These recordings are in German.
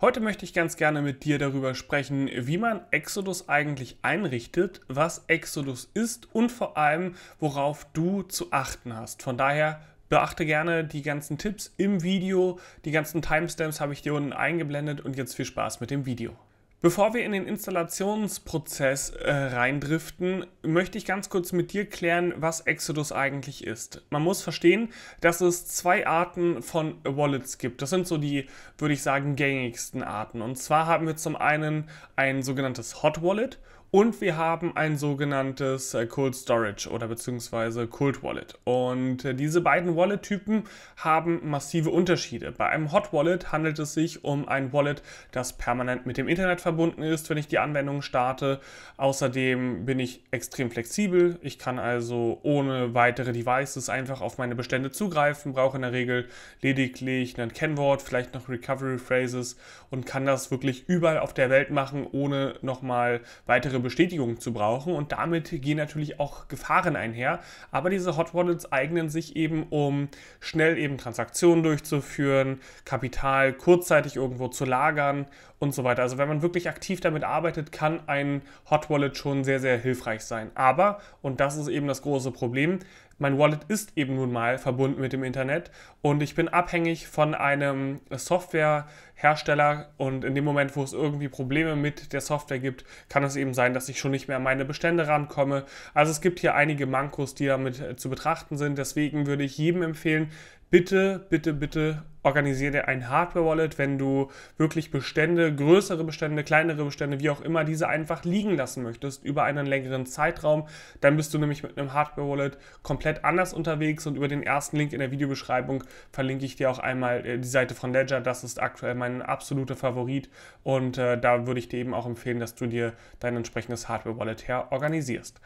Heute möchte ich ganz gerne mit dir darüber sprechen, wie man Exodus eigentlich einrichtet, was Exodus ist und vor allem, worauf du zu achten hast. Von daher beachte gerne die ganzen Tipps im Video. Die ganzen Timestamps habe ich dir unten eingeblendet und jetzt viel Spaß mit dem Video. Bevor wir in den Installationsprozess äh, reindriften, möchte ich ganz kurz mit dir klären, was Exodus eigentlich ist. Man muss verstehen, dass es zwei Arten von Wallets gibt. Das sind so die, würde ich sagen, gängigsten Arten. Und zwar haben wir zum einen ein sogenanntes Hot Wallet und wir haben ein sogenanntes äh, Cold Storage oder beziehungsweise Cold Wallet. Und äh, diese beiden Wallet-Typen haben massive Unterschiede. Bei einem Hot Wallet handelt es sich um ein Wallet, das permanent mit dem Internet verbunden ist, wenn ich die Anwendung starte. Außerdem bin ich extrem flexibel. Ich kann also ohne weitere Devices einfach auf meine Bestände zugreifen, brauche in der Regel lediglich ein Kennwort, vielleicht noch Recovery Phrases und kann das wirklich überall auf der Welt machen, ohne nochmal weitere weitere Bestätigung zu brauchen und damit gehen natürlich auch Gefahren einher. Aber diese Hot Wallets eignen sich eben, um schnell eben Transaktionen durchzuführen, Kapital kurzzeitig irgendwo zu lagern und so weiter. Also wenn man wirklich aktiv damit arbeitet, kann ein Hot Wallet schon sehr, sehr hilfreich sein. Aber, und das ist eben das große Problem, mein Wallet ist eben nun mal verbunden mit dem Internet und ich bin abhängig von einem Softwarehersteller und in dem Moment, wo es irgendwie Probleme mit der Software gibt, kann es eben sein, dass ich schon nicht mehr an meine Bestände rankomme. Also es gibt hier einige Mankos, die damit äh, zu betrachten sind. Deswegen würde ich jedem empfehlen, bitte, bitte, bitte organisiere dir ein Hardware-Wallet, wenn du wirklich Bestände, größere Bestände, kleinere Bestände, wie auch immer, diese einfach liegen lassen möchtest über einen längeren Zeitraum. Dann bist du nämlich mit einem Hardware-Wallet komplett anders unterwegs und über den ersten Link in der Videobeschreibung verlinke ich dir auch einmal äh, die Seite von Ledger. Das ist aktuell mein absoluter Favorit und äh, da würde ich dir eben auch empfehlen, dass du dir dein entsprechendes Hardware-Wallet her organisierst.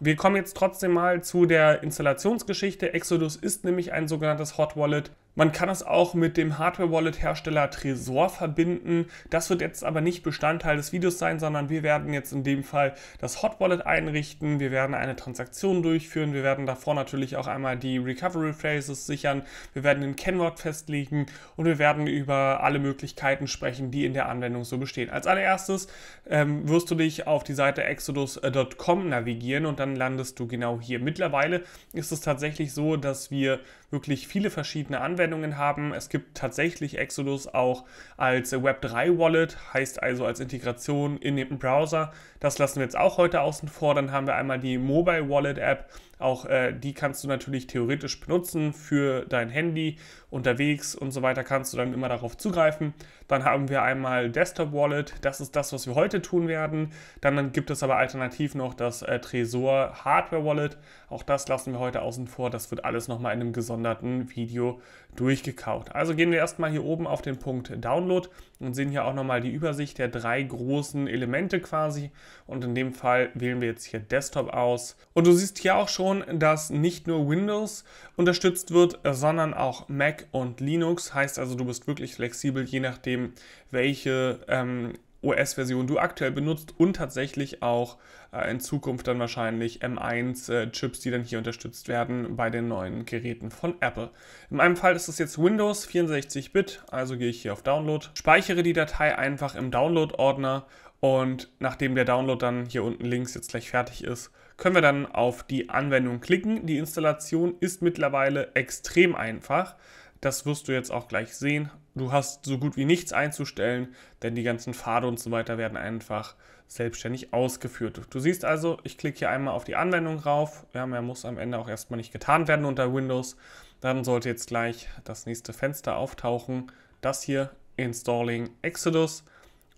Wir kommen jetzt trotzdem mal zu der Installationsgeschichte. Exodus ist nämlich ein sogenanntes Hot Wallet. Man kann es auch mit dem Hardware-Wallet-Hersteller Tresor verbinden. Das wird jetzt aber nicht Bestandteil des Videos sein, sondern wir werden jetzt in dem Fall das Hot Wallet einrichten. Wir werden eine Transaktion durchführen. Wir werden davor natürlich auch einmal die Recovery Phrases sichern. Wir werden den Kennwort festlegen und wir werden über alle Möglichkeiten sprechen, die in der Anwendung so bestehen. Als allererstes ähm, wirst du dich auf die Seite exodus.com navigieren und dann landest du genau hier. Mittlerweile ist es tatsächlich so, dass wir wirklich viele verschiedene Anwendungen Anwendungen haben. Es gibt tatsächlich Exodus auch als Web3-Wallet, heißt also als Integration in den Browser. Das lassen wir jetzt auch heute außen vor. Dann haben wir einmal die Mobile Wallet App auch äh, die kannst du natürlich theoretisch benutzen für dein Handy unterwegs und so weiter kannst du dann immer darauf zugreifen. Dann haben wir einmal Desktop Wallet, das ist das, was wir heute tun werden. Dann gibt es aber alternativ noch das äh, Tresor Hardware Wallet. Auch das lassen wir heute außen vor, das wird alles nochmal in einem gesonderten Video durchgekaut. Also gehen wir erstmal hier oben auf den Punkt Download und sehen hier auch nochmal die Übersicht der drei großen Elemente quasi. Und in dem Fall wählen wir jetzt hier Desktop aus. Und du siehst hier auch schon, schon, dass nicht nur Windows unterstützt wird, sondern auch Mac und Linux. Heißt also, du bist wirklich flexibel, je nachdem, welche ähm, OS-Version du aktuell benutzt und tatsächlich auch äh, in Zukunft dann wahrscheinlich M1-Chips, äh, die dann hier unterstützt werden bei den neuen Geräten von Apple. In meinem Fall ist es jetzt Windows 64-Bit, also gehe ich hier auf Download, speichere die Datei einfach im Download-Ordner und nachdem der Download dann hier unten links jetzt gleich fertig ist, können wir dann auf die Anwendung klicken. Die Installation ist mittlerweile extrem einfach. Das wirst du jetzt auch gleich sehen. Du hast so gut wie nichts einzustellen, denn die ganzen Pfade und so weiter werden einfach selbstständig ausgeführt. Du siehst also, ich klicke hier einmal auf die Anwendung rauf. Ja, mehr muss am Ende auch erstmal nicht getan werden unter Windows. Dann sollte jetzt gleich das nächste Fenster auftauchen. Das hier, Installing Exodus.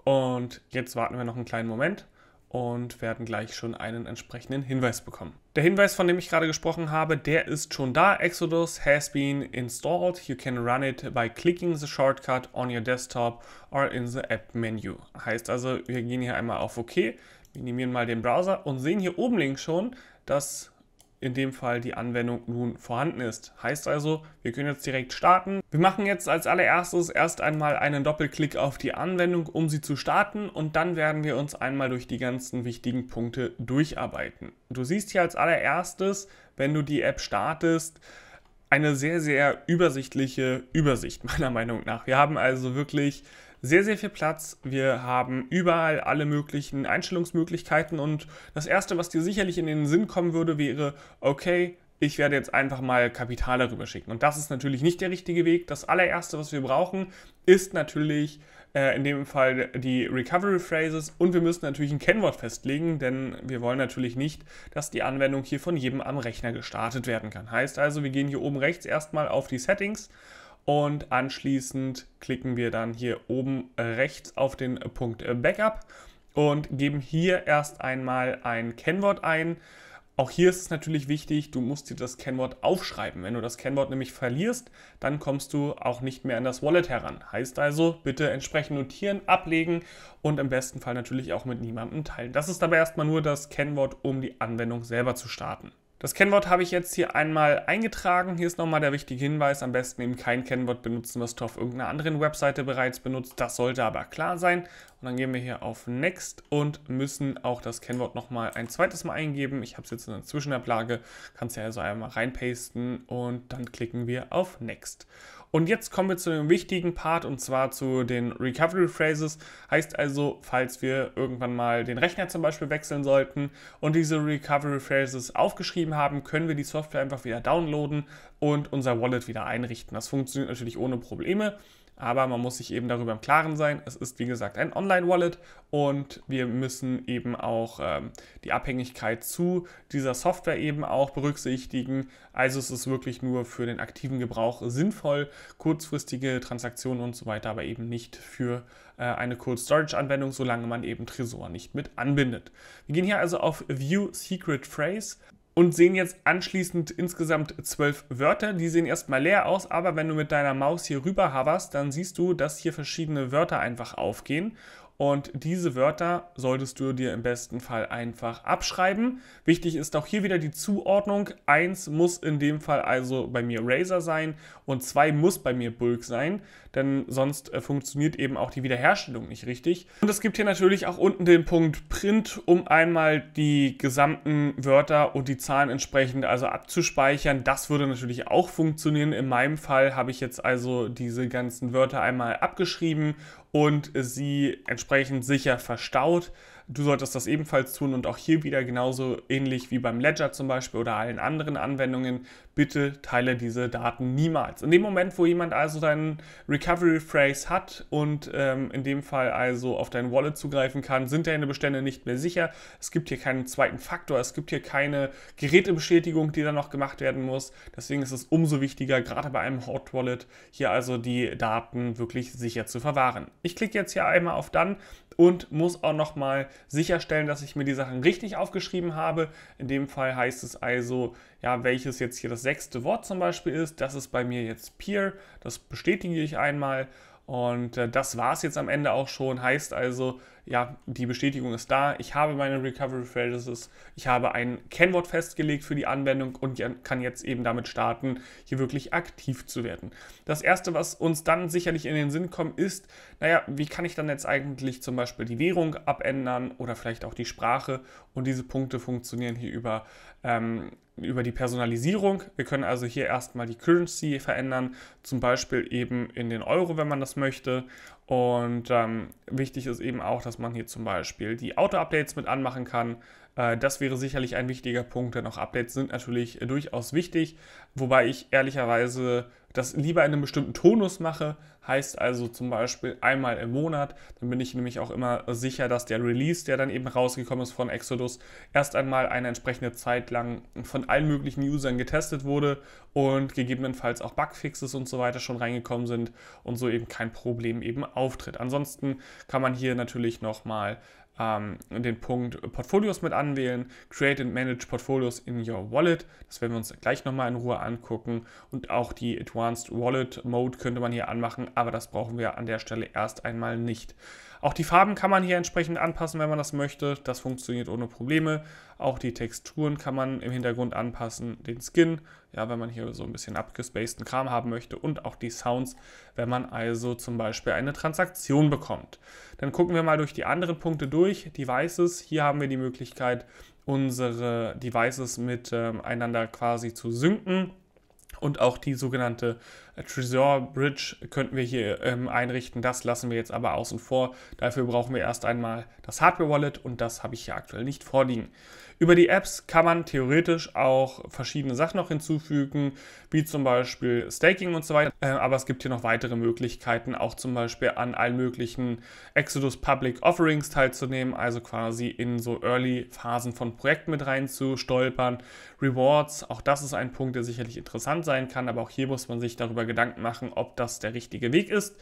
Und jetzt warten wir noch einen kleinen Moment und werden gleich schon einen entsprechenden Hinweis bekommen. Der Hinweis, von dem ich gerade gesprochen habe, der ist schon da. Exodus has been installed. You can run it by clicking the shortcut on your desktop or in the app menu. Heißt also, wir gehen hier einmal auf OK, minimieren mal den Browser und sehen hier oben links schon, dass in dem Fall die Anwendung nun vorhanden ist. Heißt also, wir können jetzt direkt starten. Wir machen jetzt als allererstes erst einmal einen Doppelklick auf die Anwendung, um sie zu starten und dann werden wir uns einmal durch die ganzen wichtigen Punkte durcharbeiten. Du siehst hier als allererstes, wenn du die App startest, eine sehr, sehr übersichtliche Übersicht meiner Meinung nach. Wir haben also wirklich sehr, sehr viel Platz. Wir haben überall alle möglichen Einstellungsmöglichkeiten und das Erste, was dir sicherlich in den Sinn kommen würde, wäre, okay, ich werde jetzt einfach mal Kapital darüber schicken. Und das ist natürlich nicht der richtige Weg. Das allererste, was wir brauchen, ist natürlich äh, in dem Fall die Recovery Phrases und wir müssen natürlich ein Kennwort festlegen, denn wir wollen natürlich nicht, dass die Anwendung hier von jedem am Rechner gestartet werden kann. Heißt also, wir gehen hier oben rechts erstmal auf die Settings und anschließend klicken wir dann hier oben rechts auf den Punkt Backup und geben hier erst einmal ein Kennwort ein. Auch hier ist es natürlich wichtig, du musst dir das Kennwort aufschreiben. Wenn du das Kennwort nämlich verlierst, dann kommst du auch nicht mehr an das Wallet heran. Heißt also, bitte entsprechend notieren, ablegen und im besten Fall natürlich auch mit niemandem teilen. Das ist aber erstmal nur das Kennwort, um die Anwendung selber zu starten. Das Kennwort habe ich jetzt hier einmal eingetragen. Hier ist nochmal der wichtige Hinweis, am besten eben kein Kennwort benutzen, was du auf irgendeiner anderen Webseite bereits benutzt. Das sollte aber klar sein. Und dann gehen wir hier auf Next und müssen auch das Kennwort nochmal ein zweites Mal eingeben. Ich habe es jetzt in der Zwischenablage, kannst ja also einmal reinpasten und dann klicken wir auf Next. Und jetzt kommen wir zu dem wichtigen Part und zwar zu den Recovery Phrases. Heißt also, falls wir irgendwann mal den Rechner zum Beispiel wechseln sollten und diese Recovery Phrases aufgeschrieben haben, können wir die Software einfach wieder downloaden und unser Wallet wieder einrichten. Das funktioniert natürlich ohne Probleme. Aber man muss sich eben darüber im Klaren sein. Es ist wie gesagt ein Online-Wallet und wir müssen eben auch ähm, die Abhängigkeit zu dieser Software eben auch berücksichtigen. Also es ist wirklich nur für den aktiven Gebrauch sinnvoll, kurzfristige Transaktionen und so weiter, aber eben nicht für äh, eine Cold Storage Anwendung, solange man eben Tresor nicht mit anbindet. Wir gehen hier also auf View Secret Phrase und sehen jetzt anschließend insgesamt zwölf Wörter. Die sehen erstmal leer aus, aber wenn du mit deiner Maus hier rüber hoverst, dann siehst du, dass hier verschiedene Wörter einfach aufgehen. Und diese Wörter solltest du dir im besten Fall einfach abschreiben. Wichtig ist auch hier wieder die Zuordnung. Eins muss in dem Fall also bei mir Razer sein und zwei muss bei mir Bulk sein, denn sonst äh, funktioniert eben auch die Wiederherstellung nicht richtig. Und es gibt hier natürlich auch unten den Punkt Print, um einmal die gesamten Wörter und die Zahlen entsprechend also abzuspeichern. Das würde natürlich auch funktionieren. In meinem Fall habe ich jetzt also diese ganzen Wörter einmal abgeschrieben und sie entsprechend sicher verstaut. Du solltest das ebenfalls tun und auch hier wieder genauso ähnlich wie beim Ledger zum Beispiel oder allen anderen Anwendungen. Bitte teile diese Daten niemals. In dem Moment, wo jemand also deinen Recovery Phrase hat und ähm, in dem Fall also auf dein Wallet zugreifen kann, sind deine Bestände nicht mehr sicher. Es gibt hier keinen zweiten Faktor, es gibt hier keine Gerätebestätigung, die dann noch gemacht werden muss. Deswegen ist es umso wichtiger, gerade bei einem Hot Wallet, hier also die Daten wirklich sicher zu verwahren. Ich klicke jetzt hier einmal auf Dann und muss auch nochmal sicherstellen, dass ich mir die Sachen richtig aufgeschrieben habe. In dem Fall heißt es also, ja, welches jetzt hier das sechste Wort zum Beispiel ist. Das ist bei mir jetzt Peer. Das bestätige ich einmal. Und äh, das war es jetzt am Ende auch schon. Heißt also, ja, die Bestätigung ist da, ich habe meine Recovery Phrases, ich habe ein Kennwort festgelegt für die Anwendung und kann jetzt eben damit starten, hier wirklich aktiv zu werden. Das Erste, was uns dann sicherlich in den Sinn kommt, ist, naja, wie kann ich dann jetzt eigentlich zum Beispiel die Währung abändern oder vielleicht auch die Sprache und diese Punkte funktionieren hier über ähm, über die Personalisierung. Wir können also hier erstmal die Currency verändern, zum Beispiel eben in den Euro, wenn man das möchte. Und ähm, wichtig ist eben auch, dass man hier zum Beispiel die Auto-Updates mit anmachen kann. Äh, das wäre sicherlich ein wichtiger Punkt, denn auch Updates sind natürlich äh, durchaus wichtig, wobei ich ehrlicherweise das lieber in einem bestimmten Tonus mache, heißt also zum Beispiel einmal im Monat, dann bin ich nämlich auch immer sicher, dass der Release, der dann eben rausgekommen ist von Exodus, erst einmal eine entsprechende Zeit lang von allen möglichen Usern getestet wurde und gegebenenfalls auch Bugfixes und so weiter schon reingekommen sind und so eben kein Problem eben auftritt. Ansonsten kann man hier natürlich nochmal ähm, den Punkt Portfolios mit anwählen, Create and Manage Portfolios in Your Wallet, das werden wir uns gleich nochmal in Ruhe angucken und auch die Advanced Wallet Mode könnte man hier anmachen, aber das brauchen wir an der Stelle erst einmal nicht. Auch die Farben kann man hier entsprechend anpassen, wenn man das möchte. Das funktioniert ohne Probleme. Auch die Texturen kann man im Hintergrund anpassen. Den Skin, ja, wenn man hier so ein bisschen abgespaceden Kram haben möchte. Und auch die Sounds, wenn man also zum Beispiel eine Transaktion bekommt. Dann gucken wir mal durch die anderen Punkte durch. Devices, hier haben wir die Möglichkeit, unsere Devices miteinander ähm, quasi zu synken und auch die sogenannte Tresor Bridge könnten wir hier ähm, einrichten. Das lassen wir jetzt aber außen vor. Dafür brauchen wir erst einmal das Hardware-Wallet und das habe ich hier aktuell nicht vorliegen. Über die Apps kann man theoretisch auch verschiedene Sachen noch hinzufügen, wie zum Beispiel Staking und so weiter. Äh, aber es gibt hier noch weitere Möglichkeiten, auch zum Beispiel an allen möglichen Exodus Public Offerings teilzunehmen, also quasi in so Early-Phasen von Projekten mit reinzustolpern. Rewards, auch das ist ein Punkt, der sicherlich interessant sein kann, aber auch hier muss man sich darüber Gedanken machen, ob das der richtige Weg ist.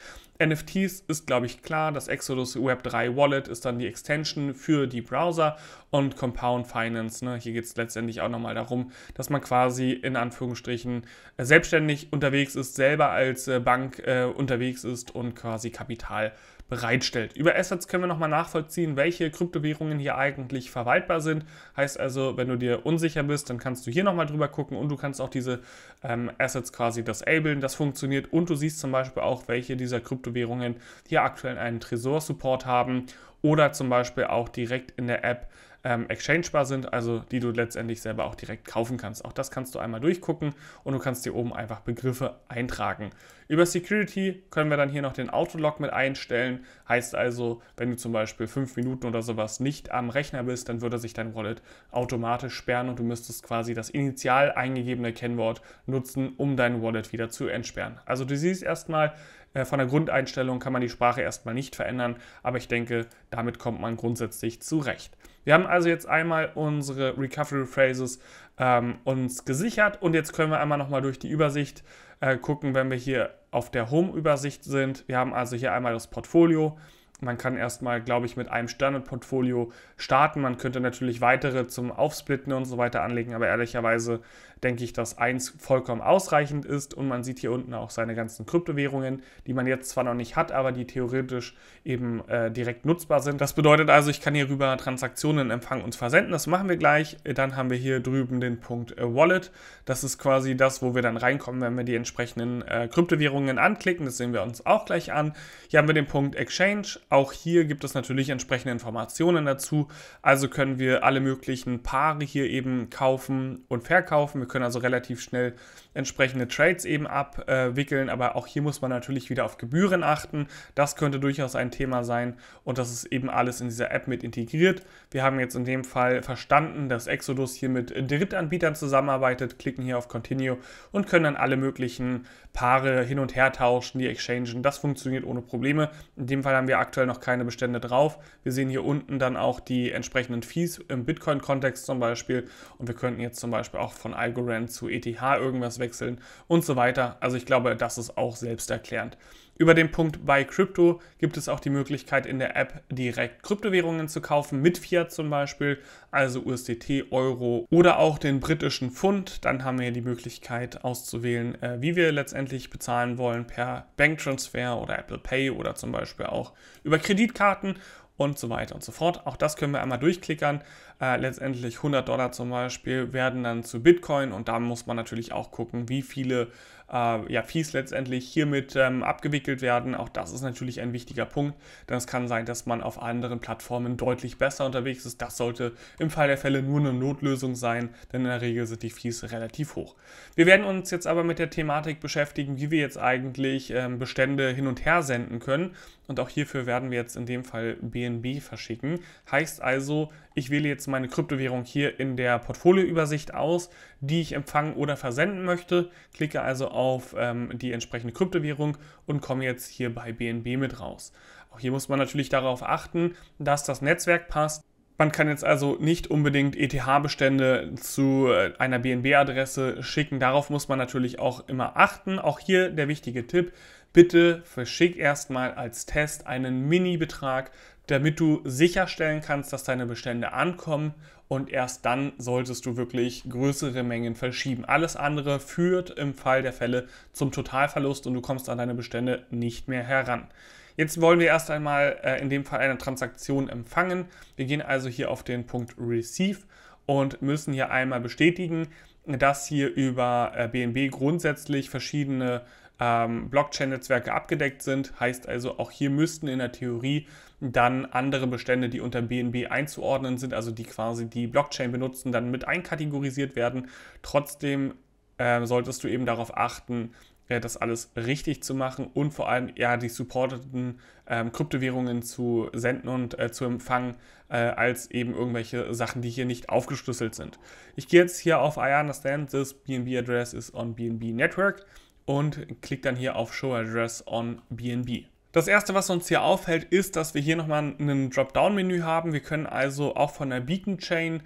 NFTs ist, glaube ich, klar. Das Exodus Web3 Wallet ist dann die Extension für die Browser und Compound Finance. Ne? Hier geht es letztendlich auch nochmal darum, dass man quasi in Anführungsstrichen äh, selbstständig unterwegs ist, selber als äh, Bank äh, unterwegs ist und quasi Kapital bereitstellt. Über Assets können wir nochmal nachvollziehen, welche Kryptowährungen hier eigentlich verwaltbar sind. Heißt also, wenn du dir unsicher bist, dann kannst du hier nochmal drüber gucken und du kannst auch diese ähm, Assets quasi disablen. Das funktioniert und du siehst zum Beispiel auch, welche dieser Kryptowährungen hier aktuell einen Tresorsupport haben oder zum Beispiel auch direkt in der App ähm, exchangebar sind, also die du letztendlich selber auch direkt kaufen kannst. Auch das kannst du einmal durchgucken und du kannst hier oben einfach Begriffe eintragen. Über Security können wir dann hier noch den Autolog mit einstellen. Heißt also, wenn du zum Beispiel fünf Minuten oder sowas nicht am Rechner bist, dann würde sich dein Wallet automatisch sperren und du müsstest quasi das initial eingegebene Kennwort nutzen, um dein Wallet wieder zu entsperren. Also du siehst erstmal, äh, von der Grundeinstellung kann man die Sprache erstmal nicht verändern, aber ich denke, damit kommt man grundsätzlich zurecht. Wir haben also jetzt einmal unsere Recovery Phrases ähm, uns gesichert und jetzt können wir einmal nochmal durch die Übersicht äh, gucken, wenn wir hier auf der Home-Übersicht sind. Wir haben also hier einmal das Portfolio. Man kann erstmal, glaube ich, mit einem Standardportfolio starten. Man könnte natürlich weitere zum Aufsplitten und so weiter anlegen, aber ehrlicherweise denke ich, dass 1 vollkommen ausreichend ist. Und man sieht hier unten auch seine ganzen Kryptowährungen, die man jetzt zwar noch nicht hat, aber die theoretisch eben äh, direkt nutzbar sind. Das bedeutet also, ich kann hierüber Transaktionen empfangen und versenden. Das machen wir gleich. Dann haben wir hier drüben den Punkt äh, Wallet. Das ist quasi das, wo wir dann reinkommen, wenn wir die entsprechenden äh, Kryptowährungen anklicken. Das sehen wir uns auch gleich an. Hier haben wir den Punkt Exchange. Auch hier gibt es natürlich entsprechende Informationen dazu. Also können wir alle möglichen Paare hier eben kaufen und verkaufen. Wir können also relativ schnell entsprechende Trades eben abwickeln. Aber auch hier muss man natürlich wieder auf Gebühren achten. Das könnte durchaus ein Thema sein und das ist eben alles in dieser App mit integriert. Wir haben jetzt in dem Fall verstanden, dass Exodus hier mit Drittanbietern zusammenarbeitet, klicken hier auf Continue und können dann alle möglichen Paare hin und her tauschen, die Exchangen. Das funktioniert ohne Probleme. In dem Fall haben wir aktuell noch keine Bestände drauf. Wir sehen hier unten dann auch die entsprechenden Fees im Bitcoin-Kontext zum Beispiel und wir könnten jetzt zum Beispiel auch von Algorand zu ETH irgendwas wechseln wechseln und so weiter. Also ich glaube, das ist auch selbsterklärend. Über den Punkt bei Crypto gibt es auch die Möglichkeit in der App direkt Kryptowährungen zu kaufen, mit Fiat zum Beispiel, also USDT, Euro oder auch den britischen Pfund. Dann haben wir die Möglichkeit auszuwählen, äh, wie wir letztendlich bezahlen wollen per Banktransfer oder Apple Pay oder zum Beispiel auch über Kreditkarten und so weiter und so fort. Auch das können wir einmal durchklickern. Äh, letztendlich 100 Dollar zum Beispiel werden dann zu Bitcoin und da muss man natürlich auch gucken, wie viele äh, ja, Fees letztendlich hiermit ähm, abgewickelt werden. Auch das ist natürlich ein wichtiger Punkt, denn es kann sein, dass man auf anderen Plattformen deutlich besser unterwegs ist. Das sollte im Fall der Fälle nur eine Notlösung sein, denn in der Regel sind die Fees relativ hoch. Wir werden uns jetzt aber mit der Thematik beschäftigen, wie wir jetzt eigentlich ähm, Bestände hin und her senden können. Und auch hierfür werden wir jetzt in dem Fall BNB verschicken. Heißt also, ich wähle jetzt meine Kryptowährung hier in der Portfolioübersicht aus, die ich empfangen oder versenden möchte, klicke also auf ähm, die entsprechende Kryptowährung und komme jetzt hier bei BNB mit raus. Auch hier muss man natürlich darauf achten, dass das Netzwerk passt. Man kann jetzt also nicht unbedingt ETH-Bestände zu äh, einer BNB-Adresse schicken. Darauf muss man natürlich auch immer achten. Auch hier der wichtige Tipp. Bitte verschick erstmal als Test einen Mini-Betrag damit du sicherstellen kannst, dass deine Bestände ankommen und erst dann solltest du wirklich größere Mengen verschieben. Alles andere führt im Fall der Fälle zum Totalverlust und du kommst an deine Bestände nicht mehr heran. Jetzt wollen wir erst einmal äh, in dem Fall eine Transaktion empfangen. Wir gehen also hier auf den Punkt Receive und müssen hier einmal bestätigen, dass hier über äh, BNB grundsätzlich verschiedene ähm, Blockchain-Netzwerke abgedeckt sind. Heißt also, auch hier müssten in der Theorie dann andere Bestände, die unter BNB einzuordnen sind, also die quasi die Blockchain benutzen, dann mit einkategorisiert werden. Trotzdem äh, solltest du eben darauf achten, äh, das alles richtig zu machen und vor allem ja die supporteten ähm, Kryptowährungen zu senden und äh, zu empfangen, äh, als eben irgendwelche Sachen, die hier nicht aufgeschlüsselt sind. Ich gehe jetzt hier auf I understand this BNB address is on BNB network und klickt dann hier auf Show Address on BNB. Das erste, was uns hier auffällt, ist, dass wir hier nochmal ein Dropdown-Menü haben. Wir können also auch von der Beacon Chain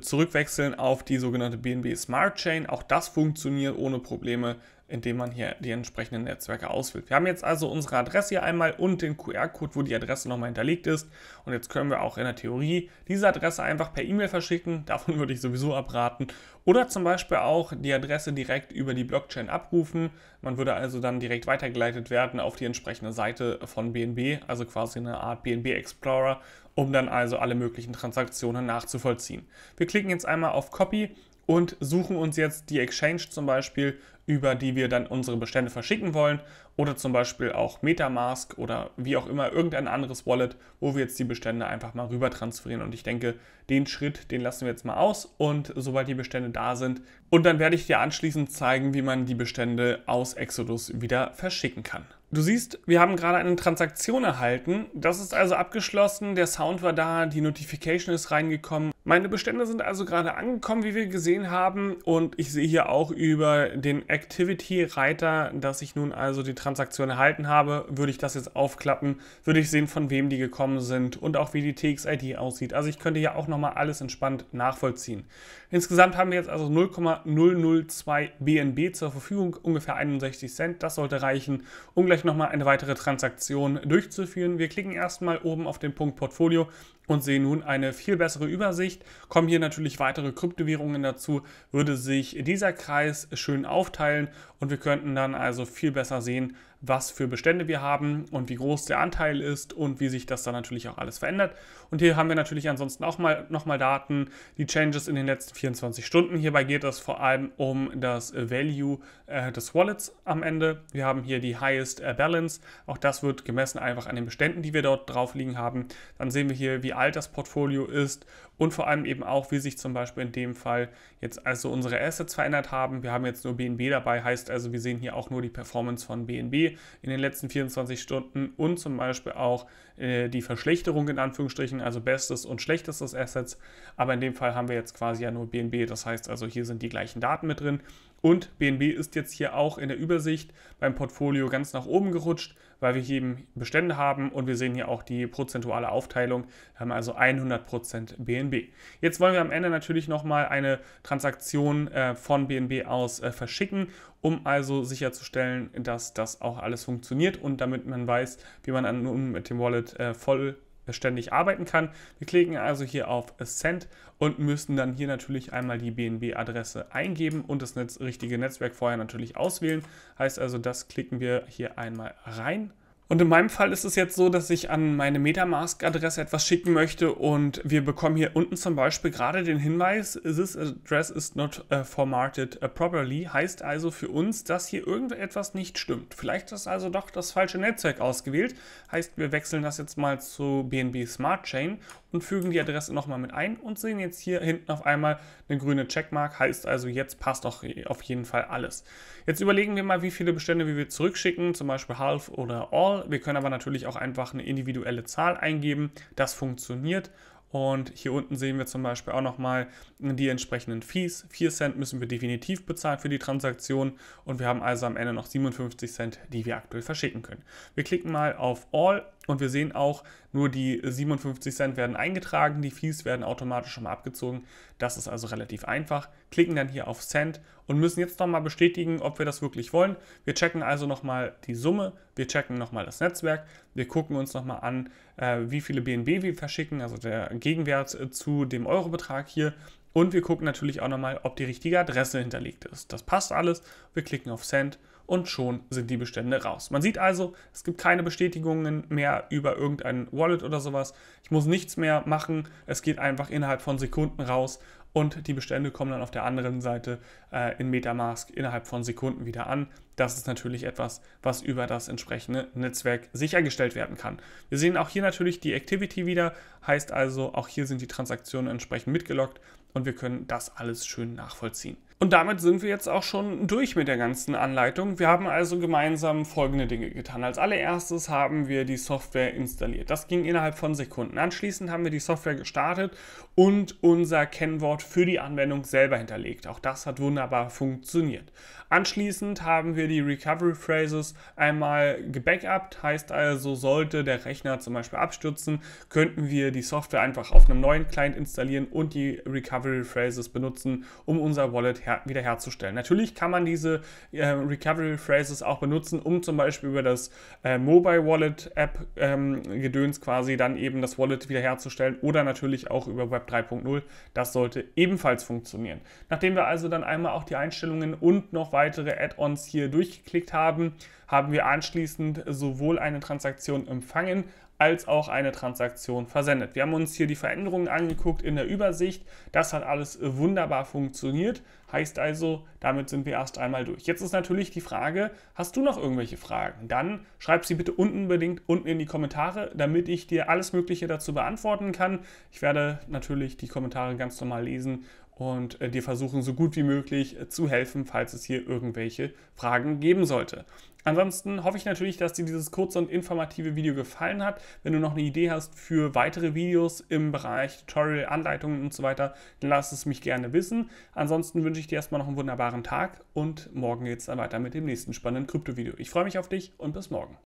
zurückwechseln auf die sogenannte BNB Smart Chain. Auch das funktioniert ohne Probleme indem man hier die entsprechenden Netzwerke auswählt. Wir haben jetzt also unsere Adresse hier einmal und den QR-Code, wo die Adresse nochmal hinterlegt ist. Und jetzt können wir auch in der Theorie diese Adresse einfach per E-Mail verschicken. Davon würde ich sowieso abraten. Oder zum Beispiel auch die Adresse direkt über die Blockchain abrufen. Man würde also dann direkt weitergeleitet werden auf die entsprechende Seite von BNB, also quasi eine Art BNB Explorer, um dann also alle möglichen Transaktionen nachzuvollziehen. Wir klicken jetzt einmal auf Copy und suchen uns jetzt die Exchange zum Beispiel, über die wir dann unsere Bestände verschicken wollen oder zum Beispiel auch Metamask oder wie auch immer irgendein anderes Wallet, wo wir jetzt die Bestände einfach mal rüber transferieren. Und ich denke, den Schritt, den lassen wir jetzt mal aus und sobald die Bestände da sind. Und dann werde ich dir anschließend zeigen, wie man die Bestände aus Exodus wieder verschicken kann. Du siehst, wir haben gerade eine Transaktion erhalten. Das ist also abgeschlossen, der Sound war da, die Notification ist reingekommen. Meine Bestände sind also gerade angekommen, wie wir gesehen haben. Und ich sehe hier auch über den Exodus Activity-Reiter, dass ich nun also die Transaktion erhalten habe, würde ich das jetzt aufklappen, würde ich sehen, von wem die gekommen sind und auch wie die TXID aussieht. Also ich könnte ja auch nochmal alles entspannt nachvollziehen. Insgesamt haben wir jetzt also 0,002 BNB zur Verfügung, ungefähr 61 Cent. Das sollte reichen, um gleich nochmal eine weitere Transaktion durchzuführen. Wir klicken erstmal oben auf den Punkt Portfolio und sehen nun eine viel bessere Übersicht. Kommen hier natürlich weitere Kryptowährungen dazu, würde sich dieser Kreis schön aufteilen aufteilen und wir könnten dann also viel besser sehen, was für Bestände wir haben und wie groß der Anteil ist und wie sich das dann natürlich auch alles verändert. Und hier haben wir natürlich ansonsten auch mal nochmal Daten, die Changes in den letzten 24 Stunden. Hierbei geht es vor allem um das Value äh, des Wallets am Ende. Wir haben hier die Highest äh, Balance. Auch das wird gemessen einfach an den Beständen, die wir dort drauf liegen haben. Dann sehen wir hier, wie alt das Portfolio ist und vor allem eben auch, wie sich zum Beispiel in dem Fall jetzt also unsere Assets verändert haben. Wir haben jetzt nur BNB dabei, heißt also, wir sehen hier auch nur die Performance von BNB in den letzten 24 Stunden und zum Beispiel auch äh, die Verschlechterung in Anführungsstrichen, also bestes und schlechtestes Assets. Aber in dem Fall haben wir jetzt quasi ja nur BNB, das heißt also hier sind die gleichen Daten mit drin und BNB ist jetzt hier auch in der Übersicht beim Portfolio ganz nach oben gerutscht, weil wir hier eben Bestände haben und wir sehen hier auch die prozentuale Aufteilung. Wir haben also 100% BNB. Jetzt wollen wir am Ende natürlich nochmal eine Transaktion äh, von BNB aus äh, verschicken, um also sicherzustellen, dass das auch alles funktioniert und damit man weiß, wie man nun mit dem Wallet äh, vollständig arbeiten kann. Wir klicken also hier auf Send und müssen dann hier natürlich einmal die BNB-Adresse eingeben und das richtige Netzwerk vorher natürlich auswählen. Heißt also, das klicken wir hier einmal rein und in meinem Fall ist es jetzt so, dass ich an meine Metamask-Adresse etwas schicken möchte und wir bekommen hier unten zum Beispiel gerade den Hinweis, this address is not uh, formatted properly, heißt also für uns, dass hier irgendetwas nicht stimmt. Vielleicht ist also doch das falsche Netzwerk ausgewählt, heißt wir wechseln das jetzt mal zu BNB Smart Chain und fügen die Adresse nochmal mit ein und sehen jetzt hier hinten auf einmal eine grüne Checkmark, heißt also jetzt passt doch auf jeden Fall alles. Jetzt überlegen wir mal, wie viele Bestände wir zurückschicken, zum Beispiel half oder all wir können aber natürlich auch einfach eine individuelle Zahl eingeben. Das funktioniert. Und hier unten sehen wir zum Beispiel auch nochmal die entsprechenden Fees. 4 Cent müssen wir definitiv bezahlen für die Transaktion und wir haben also am Ende noch 57 Cent, die wir aktuell verschicken können. Wir klicken mal auf All und wir sehen auch, nur die 57 Cent werden eingetragen, die Fees werden automatisch schon mal abgezogen. Das ist also relativ einfach. Klicken dann hier auf Send und müssen jetzt nochmal bestätigen, ob wir das wirklich wollen. Wir checken also nochmal die Summe, wir checken nochmal das Netzwerk, wir gucken uns nochmal an, äh, wie viele BNB wir verschicken, also der Gegenwert äh, zu dem Eurobetrag hier. Und wir gucken natürlich auch nochmal, ob die richtige Adresse hinterlegt ist. Das passt alles. Wir klicken auf Send und schon sind die Bestände raus. Man sieht also, es gibt keine Bestätigungen mehr über irgendein Wallet oder sowas. Ich muss nichts mehr machen. Es geht einfach innerhalb von Sekunden raus und die Bestände kommen dann auf der anderen Seite äh, in Metamask innerhalb von Sekunden wieder an. Das ist natürlich etwas, was über das entsprechende Netzwerk sichergestellt werden kann. Wir sehen auch hier natürlich die Activity wieder, heißt also, auch hier sind die Transaktionen entsprechend mitgelockt und wir können das alles schön nachvollziehen. Und damit sind wir jetzt auch schon durch mit der ganzen Anleitung. Wir haben also gemeinsam folgende Dinge getan. Als allererstes haben wir die Software installiert. Das ging innerhalb von Sekunden. Anschließend haben wir die Software gestartet und unser Kennwort für die Anwendung selber hinterlegt. Auch das hat wunderbar funktioniert. Anschließend haben wir die Recovery Phrases einmal gebackupt. Heißt also, sollte der Rechner zum Beispiel abstürzen, könnten wir die Software einfach auf einem neuen Client installieren und die Recovery Phrases benutzen, um unser Wallet herzustellen wiederherzustellen. Natürlich kann man diese äh, Recovery Phrases auch benutzen, um zum Beispiel über das äh, Mobile Wallet App ähm, Gedöns quasi dann eben das Wallet wiederherzustellen oder natürlich auch über Web 3.0. Das sollte ebenfalls funktionieren. Nachdem wir also dann einmal auch die Einstellungen und noch weitere Add-ons hier durchgeklickt haben, haben wir anschließend sowohl eine Transaktion empfangen als auch eine Transaktion versendet. Wir haben uns hier die Veränderungen angeguckt in der Übersicht. Das hat alles wunderbar funktioniert. Heißt also, damit sind wir erst einmal durch. Jetzt ist natürlich die Frage, hast du noch irgendwelche Fragen? Dann schreib sie bitte unbedingt unten in die Kommentare, damit ich dir alles Mögliche dazu beantworten kann. Ich werde natürlich die Kommentare ganz normal lesen und äh, dir versuchen, so gut wie möglich äh, zu helfen, falls es hier irgendwelche Fragen geben sollte. Ansonsten hoffe ich natürlich, dass dir dieses kurze und informative Video gefallen hat. Wenn du noch eine Idee hast für weitere Videos im Bereich Tutorial, Anleitungen und so weiter, dann lass es mich gerne wissen. Ansonsten wünsche ich dir erstmal noch einen wunderbaren Tag und morgen geht es dann weiter mit dem nächsten spannenden Krypto-Video. Ich freue mich auf dich und bis morgen.